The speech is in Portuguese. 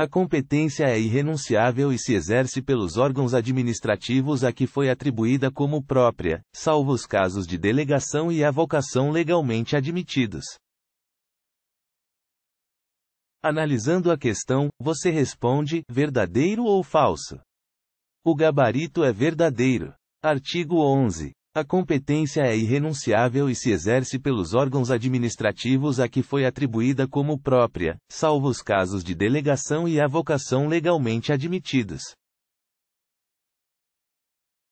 A competência é irrenunciável e se exerce pelos órgãos administrativos a que foi atribuída como própria, salvo os casos de delegação e avocação legalmente admitidos. Analisando a questão, você responde: verdadeiro ou falso? O gabarito é verdadeiro. Artigo 11. A competência é irrenunciável e se exerce pelos órgãos administrativos a que foi atribuída como própria, salvo os casos de delegação e avocação legalmente admitidos.